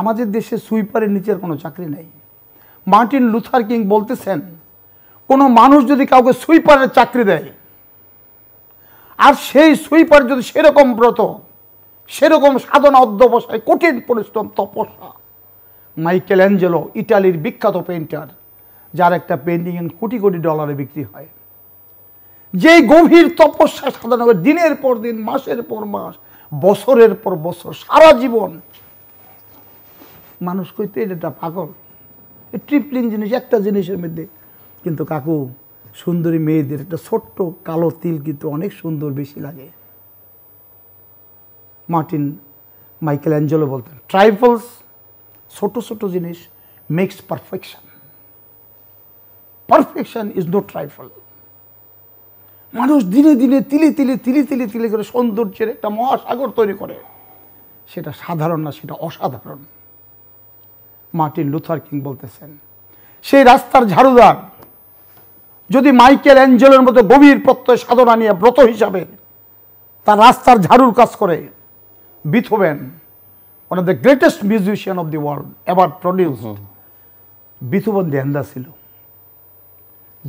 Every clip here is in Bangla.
আমাদের দেশে সুইপারের নিচের কোনো চাকরি নাই মার্টিন লুথার কিং বলতেছেন কোনো মানুষ যদি কাউকে সুইপারের চাকরি দেয় আর সেই সুইপার যদি সেরকম ব্রত সেরকম সাধনা অধ্যবসায় কঠিন পরিশ্রম তপস্যা মাইকেল অ্যাঞ্জেলো ইটালির বিখ্যাত পেন্টার যার একটা পেন্টিং কোটি কোটি ডলারে বিক্রি হয় যে গভীর তপস্যা সাধনা দিনের পর দিন মাসের পর মাস বছরের পর বছর সারা জীবন মানুষ কইতে এটা পাগল ট্রিপলিং জিনিস একটা জিনিসের মধ্যে কিন্তু কাকু সুন্দরী মেয়েদের একটা ছোট্ট কালো তিল কিন্তু অনেক সুন্দর বেশি লাগে মার্টিন মাইকেল অ্যাঞ্জেলো বলতেন ট্রাইফলস ছোট ছোট জিনিস makes perfection perfection is no trifle মানুষ দিনে দিনে তিলে তিলে তিলে তিলে তিলে করে সৌন্দর্যের একটা মহাসাগর তৈরি করে সেটা সাধারণ না সেটা অসাধারণ মার্টিন লুথার কিং বলতেছেন সেই রাস্তার ঝাড়ুদার যদি মাইকেল অ্যাঞ্জেলের মতো গভীর প্রত্যয় সাধনা নিয়ে ব্রত হিসাবে তার রাস্তার ঝাড়ুর কাজ করে Beethoven one of the greatest musician of the world ever produce Beethoven দেহেন্দা ছিল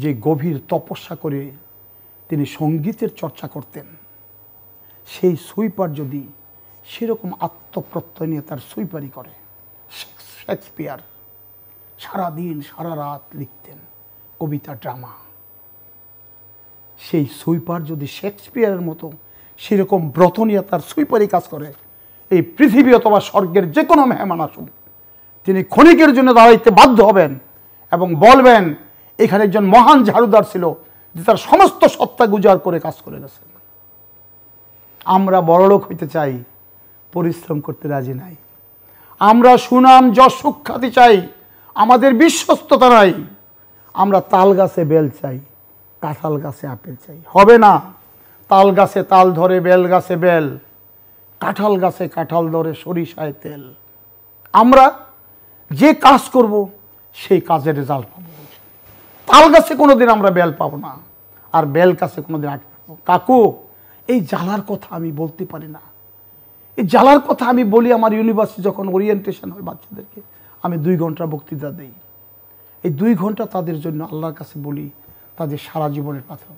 যে গভীর তপস্যা করে তিনি সঙ্গীতের চর্চা করতেন সেই সুইপার যদি সেরকম আত্মপ্রত্যয় নিয়ে তার সুইপারি করে শেক্সপিয়ার সারাদিন সারা রাত লিখতেন কবিতা ড্রামা সেই সুইপার যদি শেক্সপিয়ারের মতো সেরকম ব্রত নিয়ে তার সুইপারই কাজ করে এই পৃথিবী অথবা স্বর্গের যে কোনো মেহমান আসুন তিনি ক্ষণিকের জন্য দাঁড়াইতে বাধ্য হবেন এবং বলবেন এখানে একজন মহান ঝাড়ুদার ছিল যে তার সমস্ত সত্তা গুজার করে কাজ করে গেছেন আমরা বড়লোক হইতে চাই পরিশ্রম করতে রাজি নাই আমরা সুনাম যশ সুখ্যাতি চাই আমাদের বিশ্বস্ততা নাই আমরা তাল গাছে বেল চাই কাঁঠাল গাছে আপেল চাই হবে না তাল গাছে তাল ধরে বেল গাছে বেল কাঁঠাল গাছে কাঁঠাল ধরে সরিষায় তেল আমরা যে কাজ করব সেই কাজের রেজাল্ট পাবো তাল গাছে কোনো দিন আমরা বেল পাবো না আর বেল গাছে কোনো দিন আটকে কাকু এই জ্বালার কথা আমি বলতে পারি না এই জ্বালার কথা আমি বলি আমার ইউনিভার্সিটি যখন ওরিয়েন্টেশন হয় বাচ্চাদেরকে আমি দুই ঘন্টা বক্তৃতা দিই এই দুই ঘন্টা তাদের জন্য আল্লাহর কাছে বলি তাদের সারা জীবনের কথা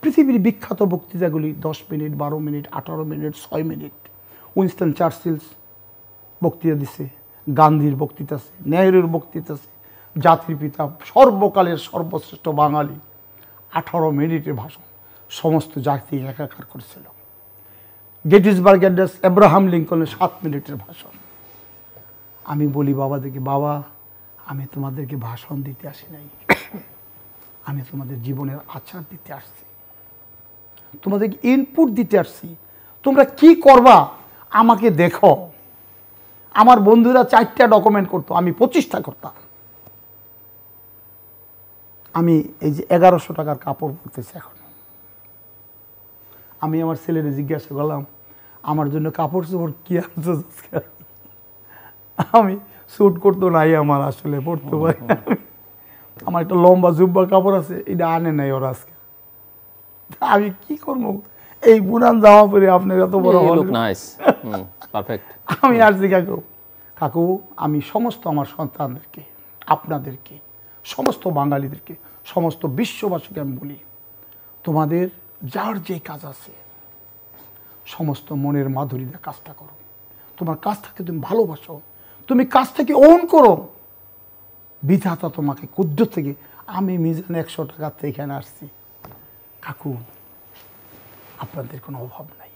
পৃথিবীর বিখ্যাত বক্তৃতাগুলি দশ মিনিট বারো মিনিট আঠারো মিনিট ছয় মিনিট উইনস্টন চার্চিলস বক্তৃতা দিছে গান্ধীর বক্তৃতা আছে নেহরুর বক্তৃতা আছে জাতির পিতা সর্বকালের সর্বশ্রেষ্ঠ বাঙালি আঠারো মিনিটের ভাষণ সমস্ত জাতি একাকার করেছিল গেটিসবার্গ অ্যাড্রেস এব্রাহাম লিঙ্কনের সাত মিনিটের ভাষণ আমি বলি বাবাদেরকে বাবা আমি তোমাদেরকে ভাষণ দিতে আসি নাই আমি তোমাদের জীবনের আচার দিতে আসছি তোমাদেরকে ইনপুট দিতে আসছি তোমরা কি করবা আমাকে দেখো আমার বন্ধুরা চারটা ডকুমেন্ট করতো আমি পঁচিশটা করতাম আমি এই যে এগারোশো টাকার কাপড় পরতেছি এখন আমি আমার ছেলেরে জিজ্ঞাসা করলাম আমার জন্য কাপড় চোপড় কী আনছো আমি শ্যুট করতো নাই আমার আসলে পড়তে পারি আমার একটা লম্বা জুব্বা কাপড় আছে এটা আনে নাই ওরা আজকে আমি কি করবো এই পুরান জামা পরে আপনার এত বড় নাইস পারফেক্ট আমি আর কাকু কাকু আমি সমস্ত আমার সন্তানদেরকে আপনাদেরকে সমস্ত বাঙালিদেরকে সমস্ত বিশ্ববাসীকে আমি বলি তোমাদের যার যে কাজ আছে সমস্ত মনের মাধুরী দিয়ে কাজটা করো তোমার কাজটাকে তুমি ভালোবাসো তুমি কাজ থেকে অন করো বিধাতা তোমাকে কুদ্র থেকে আমি মিজান একশো টাকা থেকে এখানে আসছি কাকু আপনাদের কোনো অভাব নাই